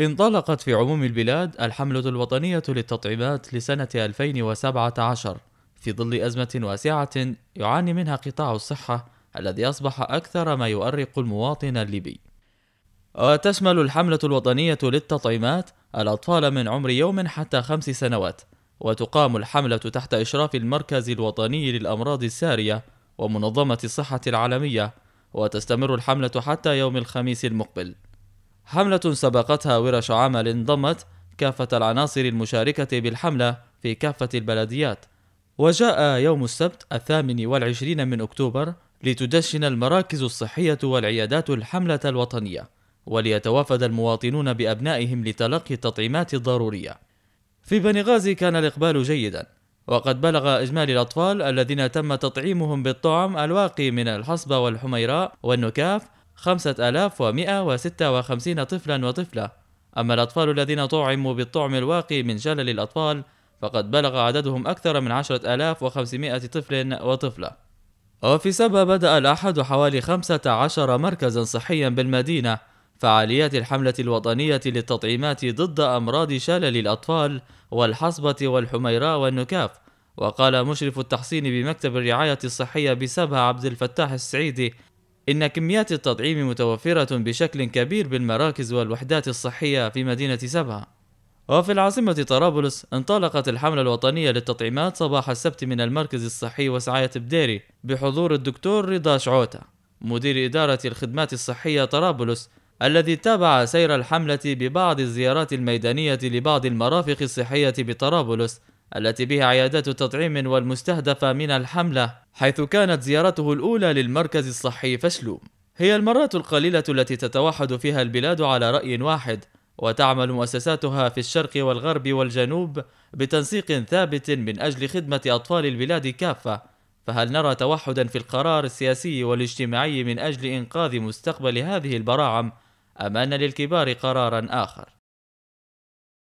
انطلقت في عموم البلاد الحملة الوطنية للتطعيمات لسنة 2017 في ظل أزمة واسعة يعاني منها قطاع الصحة الذي أصبح أكثر ما يؤرق المواطن الليبي. وتشمل الحملة الوطنية للتطعيمات الأطفال من عمر يوم حتى خمس سنوات، وتقام الحملة تحت إشراف المركز الوطني للأمراض السارية ومنظمة الصحة العالمية، وتستمر الحملة حتى يوم الخميس المقبل. حملة سبقتها ورش عمل انضمت كافة العناصر المشاركة بالحملة في كافة البلديات وجاء يوم السبت الثامن والعشرين من أكتوبر لتدشن المراكز الصحية والعيادات الحملة الوطنية وليتوافد المواطنون بأبنائهم لتلقي التطعيمات الضرورية في بنغازي كان الإقبال جيدا وقد بلغ إجمالي الأطفال الذين تم تطعيمهم بالطعم الواقي من الحصبة والحميراء والنكاف 5156 طفلا وطفلة أما الأطفال الذين طعموا بالطعم الواقي من شلل الأطفال فقد بلغ عددهم أكثر من 10500 طفل وطفلة وفي سبا بدأ الأحد حوالي 15 مركزا صحيا بالمدينة فعاليات الحملة الوطنية للتطعيمات ضد أمراض شلل الأطفال والحصبة والحميراء والنكاف وقال مشرف التحصين بمكتب الرعاية الصحية بسبا عبد الفتاح السعيدي إن كميات التطعيم متوفرة بشكل كبير بالمراكز والوحدات الصحية في مدينة سبعة وفي العاصمة طرابلس انطلقت الحملة الوطنية للتطعيمات صباح السبت من المركز الصحي وسعاية بديري بحضور الدكتور رضا شعوتة مدير إدارة الخدمات الصحية طرابلس الذي تابع سير الحملة ببعض الزيارات الميدانية لبعض المرافق الصحية بطرابلس التي بها عيادات تطعيم والمستهدفة من الحملة حيث كانت زيارته الأولى للمركز الصحي فشلوم هي المرات القليلة التي تتوحد فيها البلاد على رأي واحد وتعمل مؤسساتها في الشرق والغرب والجنوب بتنسيق ثابت من أجل خدمة أطفال البلاد كافة فهل نرى توحدا في القرار السياسي والاجتماعي من أجل إنقاذ مستقبل هذه البراعم أم أن للكبار قرارا آخر؟